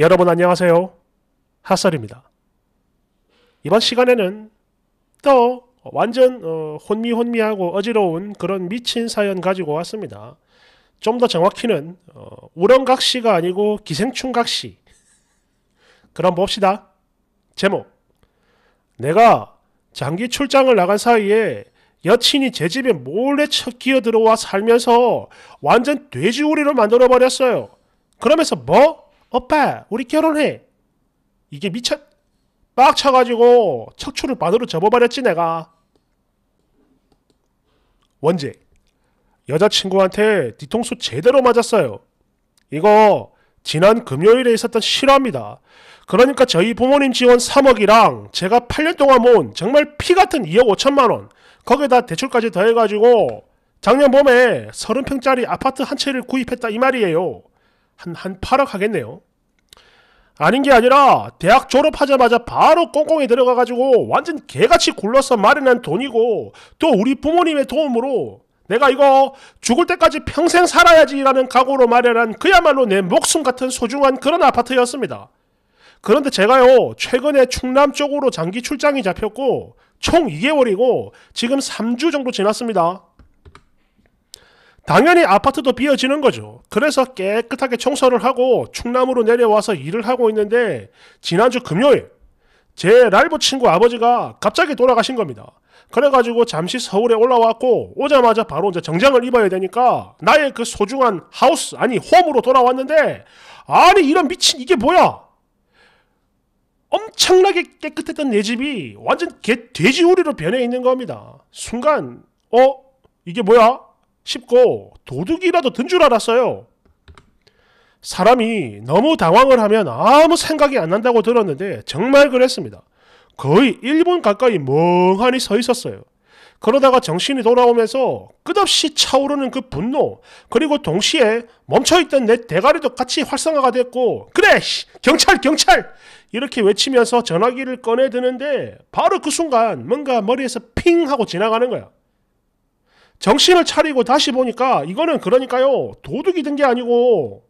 여러분 안녕하세요. 핫설입니다. 이번 시간에는 또 완전 어, 혼미혼미하고 어지러운 그런 미친 사연 가지고 왔습니다. 좀 더 정확히는 어, 우렁각시가 아니고 기생충각시. 그럼 봅시다. 제목 내가 장기 출장을 나간 사이에 여친이 제 집에 몰래 끼어 들어와 살면서 완전 돼지우리를 만들어 버렸어요. 그러면서 뭐? 오빠 우리 결혼해 이게 미쳤 빡쳐가지고 척추를 바늘로 접어버렸지 내가 원재 여자친구한테 뒤통수 제대로 맞았어요 이거 지난 금요일에 있었던 실화입니다 그러니까 저희 부모님 지원 3억이랑 제가 8년 동안 모은 정말 피같은 2억 5천만원 거기에다 대출까지 더해가지고 작년 봄에 30평짜리 아파트 한 채를 구입했다 이 말이에요 한, 한 8억 하겠네요. 아닌 게 아니라 대학 졸업하자마자 바로 꽁꽁에 들어가가지고 완전 개같이 굴러서 마련한 돈이고 또 우리 부모님의 도움으로 내가 이거 죽을 때까지 평생 살아야지라는 각오로 마련한 그야말로 내 목숨 같은 소중한 그런 아파트였습니다. 그런데 제가요 최근에 충남 쪽으로 장기 출장이 잡혔고 총 2개월이고 지금 3주 정도 지났습니다. 당연히 아파트도 비어지는 거죠. 그래서 깨끗하게 청소를 하고 충남으로 내려와서 일을 하고 있는데 지난주 금요일 제랄이 친구 아버지가 갑자기 돌아가신 겁니다. 그래가지고 잠시 서울에 올라왔고 오자마자 바로 이제 정장을 입어야 되니까 나의 그 소중한 하우스 아니 홈으로 돌아왔는데 아니 이런 미친 이게 뭐야? 엄청나게 깨끗했던 내 집이 완전 개 돼지우리로 변해 있는 겁니다. 순간 어 이게 뭐야? 싶고 도둑이라도 든 줄 알았어요. 사람이 너무 당황을 하면 아무 생각이 안 난다고 들었는데 정말 그랬습니다. 거의 1분 가까이 멍하니 서 있었어요. 그러다가 정신이 돌아오면서 끝없이 차오르는 그 분노, 그리고 동시에 멈춰있던 내 대가리도 같이 활성화가 됐고, 그래! 경찰! 경찰! 이렇게 외치면서 전화기를 꺼내드는데, 바로 그 순간 뭔가 머리에서 핑! 하고 지나가는 거야. 정신을 차리고 다시 보니까 이거는 그러니까요 도둑이 된 게 아니고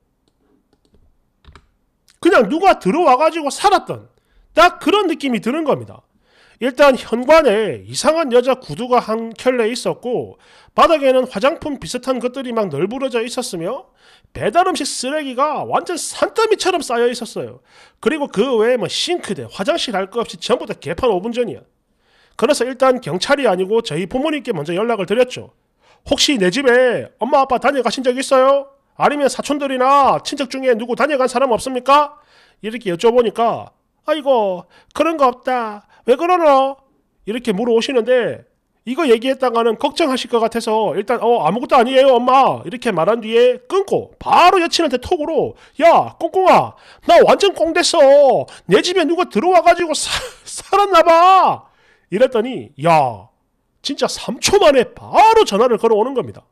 그냥 누가 들어와가지고 살았던 딱 그런 느낌이 드는 겁니다. 일단 현관에 이상한 여자 구두가 한 켤레 있었고 바닥에는 화장품 비슷한 것들이 막 널브러져 있었으며 배달음식 쓰레기가 완전 산더미처럼 쌓여 있었어요. 그리고 그 외에 뭐 싱크대, 화장실 할것 없이 전부 다 개판 5분 전이야. 그래서 일단 경찰이 아니고 저희 부모님께 먼저 연락을 드렸죠. 혹시 내 집에 엄마 아빠 다녀가신 적 있어요? 아니면 사촌들이나 친척 중에 누구 다녀간 사람 없습니까? 이렇게 여쭤보니까 아이고 그런 거 없다 왜 그러노? 이렇게 물어오시는데 이거 얘기했다가는 걱정하실 것 같아서 일단 어 아무것도 아니에요 엄마 이렇게 말한 뒤에 끊고 바로 여친한테 톡으로 야 꽁꽁아 나 완전 꽁됐어 내 집에 누가 들어와가지고 살았나봐 이랬더니 야 진짜 3초 만에 바로 전화를 걸어오는 겁니다.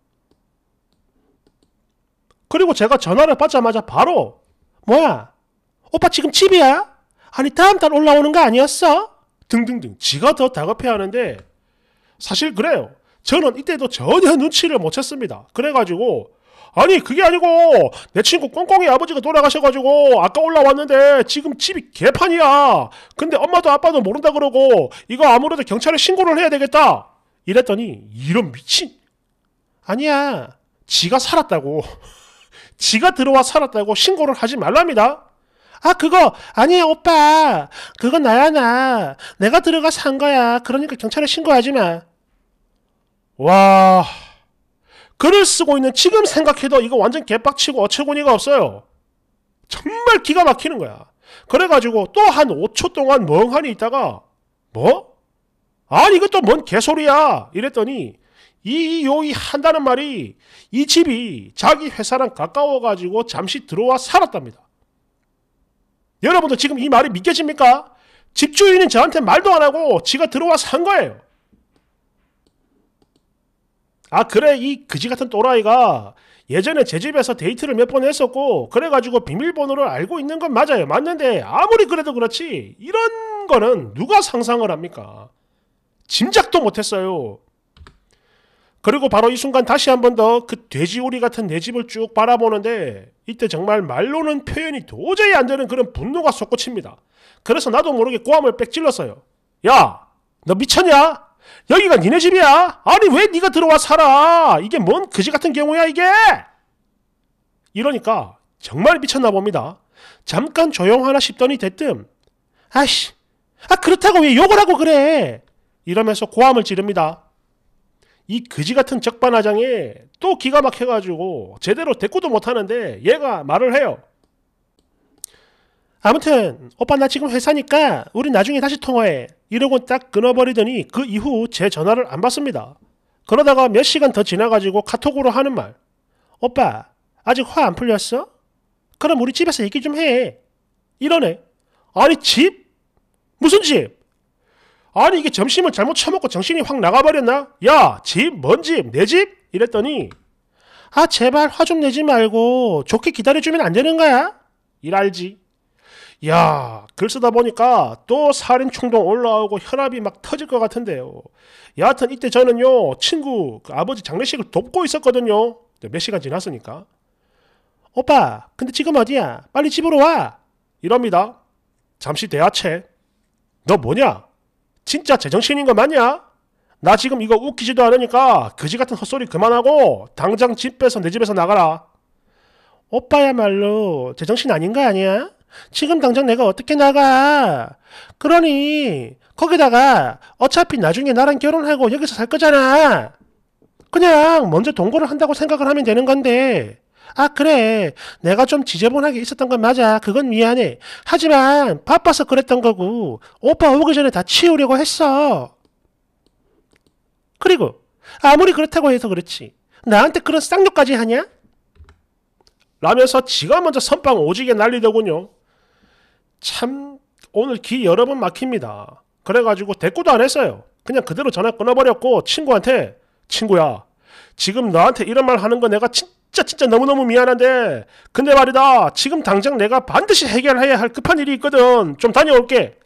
그리고 제가 전화를 받자마자 바로 뭐야? 오빠 지금 집이야? 아니 다음 달 올라오는 거 아니었어? 등등등 지가 더 다급해하는데 사실 그래요. 저는 이때도 전혀 눈치를 못 챘습니다. 그래가지고 아니 그게 아니고 내 친구 꽁꽁이 아버지가 돌아가셔가지고 아까 올라왔는데 지금 집이 개판이야 근데 엄마도 아빠도 모른다 그러고 이거 아무래도 경찰에 신고를 해야 되겠다 이랬더니 이런 미친 아니야 지가 살았다고 지가 들어와 살았다고 신고를 하지 말랍니다. 아 그거 아니야 오빠 그건 나야 나 내가 들어가 산 거야 그러니까 경찰에 신고하지 마. 와 글을 쓰고 있는 지금 생각해도 이거 완전 개빡치고 어처구니가 없어요. 정말 기가 막히는 거야. 그래가지고 또 한 5초 동안 멍하니 있다가 뭐? 아니 이것도 뭔 개소리야 이랬더니 이 요이 한다는 말이 이 집이 자기 회사랑 가까워가지고 잠시 들어와 살았답니다. 여러분들 지금 이 말이 믿겨집니까? 집주인은 저한테 말도 안 하고 지가 들어와 산 거예요. 아 그래 이 그지 같은 또라이가 예전에 제 집에서 데이트를 몇 번 했었고 그래가지고 비밀번호를 알고 있는 건 맞아요 맞는데 아무리 그래도 그렇지 이런 거는 누가 상상을 합니까 짐작도 못했어요. 그리고 바로 이 순간 다시 한 번 더 그 돼지우리 같은 내 집을 쭉 바라보는데 이때 정말 말로는 표현이 도저히 안 되는 그런 분노가 솟구칩니다. 그래서 나도 모르게 꼬함을 빽질렀어요. 야! 너 미쳤냐? 여기가 니네 집이야? 아니 왜 니가 들어와 살아? 이게 뭔 그지 같은 경우야 이게? 이러니까 정말 미쳤나 봅니다. 잠깐 조용하나 싶더니 대뜸 아씨 아 그렇다고 왜 욕을 하고 그래? 이러면서 고함을 지릅니다. 이 그지 같은 적반하장에 또 기가 막혀가지고 제대로 대꾸도 못하는데 얘가 말을 해요. 아무튼 오빠 나 지금 회사니까 우리 나중에 다시 통화해 이러고 딱 끊어버리더니 그 이후 제 전화를 안 받습니다. 그러다가 몇 시간 더 지나가지고 카톡으로 하는 말 오빠 아직 화 안 풀렸어? 그럼 우리 집에서 얘기 좀 해. 이러네. 아니 집? 무슨 집? 아니 이게 점심을 잘못 처먹고 정신이 확 나가버렸나? 야 집 뭔 집 내 집? 이랬더니 아 제발 화 좀 내지 말고 좋게 기다려주면 안 되는 거야? 일알지 야, 글 쓰다 보니까 또 살인 충동 올라오고 혈압이 막 터질 것 같은데요. 여하튼 이때 저는요, 친구, 그 아버지 장례식을 돕고 있었거든요. 몇 시간 지났으니까. 오빠, 근데 지금 어디야? 빨리 집으로 와! 이럽니다. 잠시 대화체. 너 뭐냐? 진짜 제정신인 거 맞냐? 나 지금 이거 웃기지도 않으니까 거지 같은 헛소리 그만하고 당장 집 빼서 내 집에서 나가라. 오빠야말로 제정신 아닌 거 아니야? 지금 당장 내가 어떻게 나가? 그러니 거기다가 어차피 나중에 나랑 결혼하고 여기서 살 거잖아. 그냥 먼저 동거를 한다고 생각을 하면 되는 건데 아, 그래. 내가 좀 지저분하게 있었던 건 맞아. 그건 미안해. 하지만 바빠서 그랬던 거고, 오빠 오기 전에 다 치우려고 했어. 그리고, 아무리 그렇다고 해서 그렇지. 나한테 그런 쌍욕까지 하냐? 라면서 지가 먼저 선빵 오지게 날리더군요. 참, 오늘 기 여러 번 막힙니다. 그래가지고 대꾸도 안 했어요. 그냥 그대로 전화 끊어버렸고, 친구한테, 친구야, 지금 너한테 이런 말 하는 거 내가 진 진짜 진짜 너무너무 미안한데 근데 말이다 지금 당장 내가 반드시 해결해야 할 급한 일이 있거든 좀 다녀올게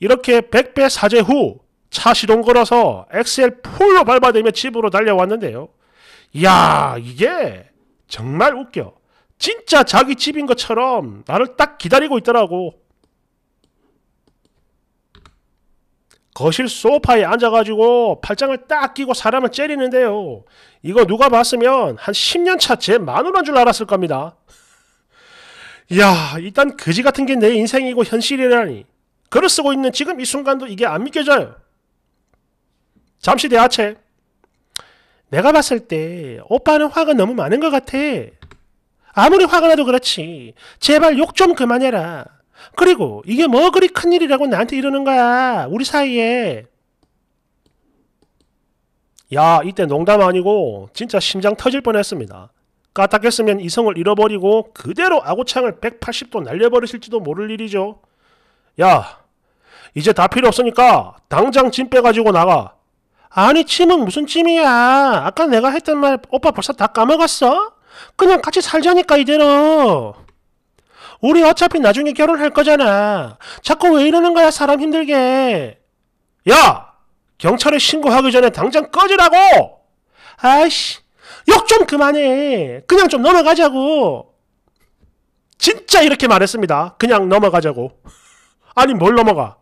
이렇게 백배 사제 후차 시동 걸어서 엑셀 풀로 밟아대며 집으로 달려왔는데요 이야 이게 정말 웃겨 진짜 자기 집인 것처럼 나를 딱 기다리고 있더라고 거실 소파에 앉아가지고 팔짱을 딱 끼고 사람을 째리는데요. 이거 누가 봤으면 한 10년 차제 마누라인 줄 알았을 겁니다. 야, 일단 그지 같은 게 내 인생이고 현실이라니. 글을 쓰고 있는 지금 이 순간도 이게 안 믿겨져요. 잠시 대하체. 내가 봤을 때 오빠는 화가 너무 많은 것 같아. 아무리 화가 나도 그렇지. 제발 욕 좀 그만해라. 그리고 이게 뭐 그리 큰일이라고 나한테 이러는 거야. 우리 사이에. 야 이때 농담 아니고 진짜 심장 터질 뻔했습니다. 까딱했으면 이성을 잃어버리고 그대로 아구창을 180도 날려버리실지도 모를 일이죠. 야 이제 다 필요 없으니까 당장 짐 빼가지고 나가. 아니 짐은 무슨 짐이야 아까 내가 했던 말 오빠 벌써 다 까먹었어? 그냥 같이 살자니까 이대로. 우리 어차피 나중에 결혼할 거잖아. 자꾸 왜 이러는 거야, 사람 힘들게. 야! 경찰에 신고하기 전에 당장 꺼지라고! 아이씨, 욕 좀 그만해. 그냥 좀 넘어가자고. 진짜 이렇게 말했습니다. 그냥 넘어가자고. 아니, 뭘 넘어가?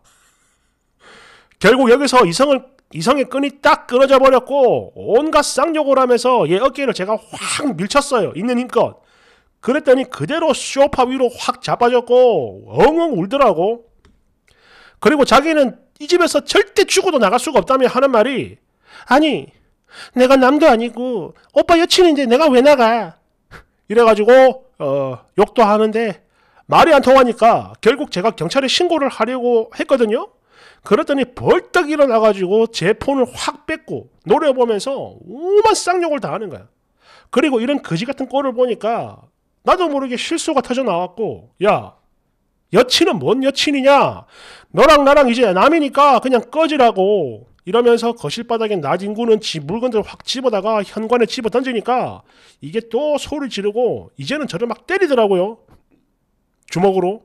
결국 여기서 이성을, 이성의 끈이 딱 끊어져 버렸고, 온갖 쌍욕을 하면서 얘 어깨를 제가 확 밀쳤어요. 있는 힘껏. 그랬더니 그대로 쇼파 위로 확 자빠졌고 엉엉 울더라고. 그리고 자기는 이 집에서 절대 죽어도 나갈 수가 없다며 하는 말이 아니 내가 남도 아니고 오빠 여친인데 내가 왜 나가 이래가지고 어, 욕도 하는데 말이 안 통하니까 결국 제가 경찰에 신고를 하려고 했거든요. 그랬더니 벌떡 일어나가지고 제 폰을 확 뺏고 노래 보면서 오만 쌍욕을 다 하는 거야. 그리고 이런 거지 같은 꼴을 보니까 나도 모르게 실수가 터져 나왔고, 야, 여친은 뭔 여친이냐? 너랑 나랑 이제 남이니까 그냥 꺼지라고. 이러면서 거실바닥에 나진구는 지 물건들 확 집어다가 현관에 집어 던지니까 이게 또 소리 지르고 이제는 저를 막 때리더라고요. 주먹으로.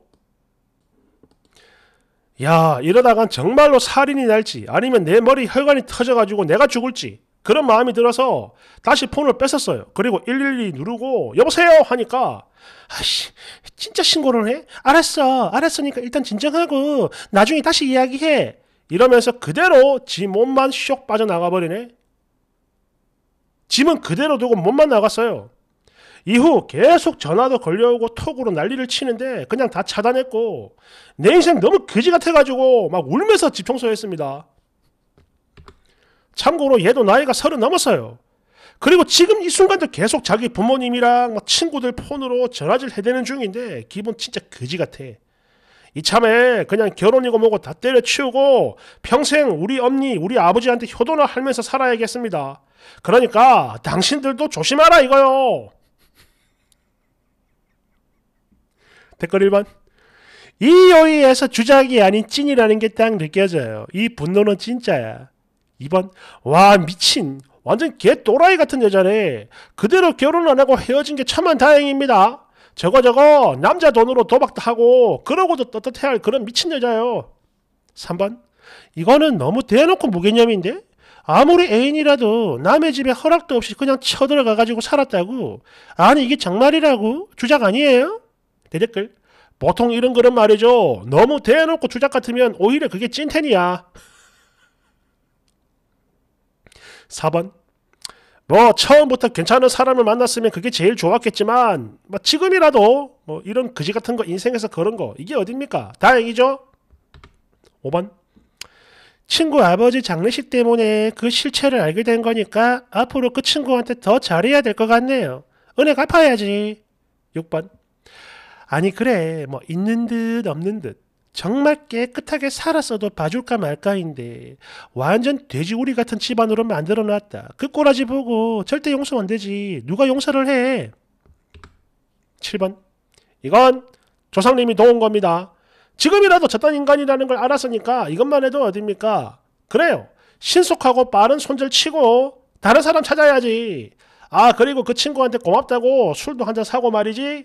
야, 이러다간 정말로 살인이 날지 아니면 내 머리 혈관이 터져가지고 내가 죽을지 그런 마음이 들어서 다시 폰을 뺏었어요. 그리고 112 누르고 여보세요 하니까 아씨 진짜 신고를 해? 알았어 알았으니까 일단 진정하고 나중에 다시 이야기해 이러면서 그대로 지 몸만 쇽 빠져나가버리네. 짐은 그대로 두고 몸만 나갔어요. 이후 계속 전화도 걸려오고 톡으로 난리를 치는데 그냥 다 차단했고 내 인생 너무 거지 같아가지고 막 울면서 집 청소했습니다. 참고로 얘도 나이가 서른 넘었어요. 그리고 지금 이 순간도 계속 자기 부모님이랑 친구들 폰으로 전화질 해대는 중인데 기분 진짜 거지 같아. 이참에 그냥 결혼이고 뭐고 다 때려치우고 평생 우리 언니, 우리 아버지한테 효도나 하면서 살아야겠습니다. 그러니까 당신들도 조심하라 이거요. 댓글 1번. 이 요의에서 주작이 아닌 찐이라는 게 딱 느껴져요. 이 분노는 진짜야. 2번 와 미친 완전 개 또라이 같은 여자네 그대로 결혼 안 하고 헤어진 게 참만 다행입니다 저거 저거 남자 돈으로 도박도 하고 그러고도 떳떳해할 그런 미친 여자요 3번 이거는 너무 대놓고 무개념인데 아무리 애인이라도 남의 집에 허락도 없이 그냥 쳐들어가가지고 살았다고 아니 이게 정말이라고 주작 아니에요? 대댓글 네 보통 이런 그런 말이죠 너무 대놓고 주작 같으면 오히려 그게 찐텐이야 4번 뭐 처음부터 괜찮은 사람을 만났으면 그게 제일 좋았겠지만 뭐 지금이라도 뭐 이런 그지 같은 거 인생에서 그런 거 이게 어딥니까? 다행이죠. 5번 친구 아버지 장례식 때문에 그 실체를 알게 된 거니까 앞으로 그 친구한테 더 잘해야 될 것 같네요. 은혜 갚아야지. 6번 아니 그래 뭐 있는 듯 없는 듯 정말 깨끗하게 살았어도 봐줄까 말까인데 완전 돼지우리 같은 집안으로 만들어놨다. 그 꼬라지 보고 절대 용서 안 되지. 누가 용서를 해? 7번 이건 조상님이 도운 겁니다. 지금이라도 저딴 인간이라는 걸 알았으니까 이것만 해도 어딥니까? 그래요. 신속하고 빠른 손절치고 다른 사람 찾아야지. 아 그리고 그 친구한테 고맙다고 술도 한잔 사고 말이지.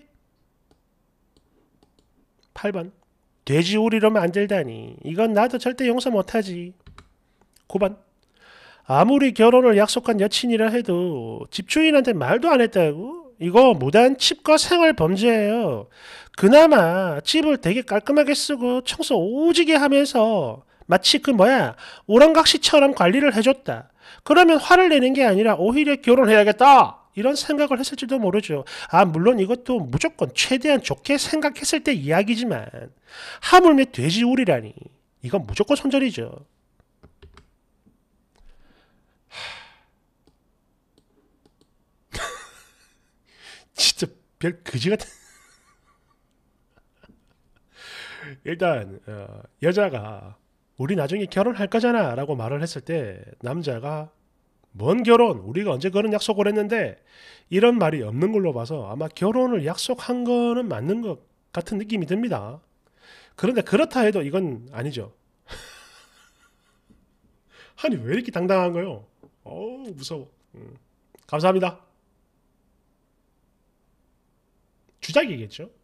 8번 돼지우리로만안 들다니. 이건 나도 절대 용서 못하지. 9번. 아무리 결혼을 약속한 여친이라 해도 집주인한테 말도 안 했다고? 이거 무단 칩과 생활 범죄예요. 그나마 집을 되게 깔끔하게 쓰고 청소 오지게 하면서 마치 그 뭐야 오랑각시처럼 관리를 해줬다. 그러면 화를 내는 게 아니라 오히려 결혼해야겠다. 이런 생각을 했을지도 모르죠. 아, 물론 이것도 무조건 최대한 좋게 생각했을 때 이야기지만, 하물며 돼지우리라니. 이건 무조건 손절이죠. 진짜 별그지 같은. 일단, 어, 여자가, 우리 나중에 결혼할 거잖아 라고 말을 했을 때, 남자가, 뭔 결혼? 우리가 언제 그런 약속을 했는데 이런 말이 없는 걸로 봐서 아마 결혼을 약속한 거는 맞는 것 같은 느낌이 듭니다. 그런데 그렇다 해도 이건 아니죠. 아니 왜 이렇게 당당한 거요? 어우 무서워. 음. 감사합니다. 주작이겠죠?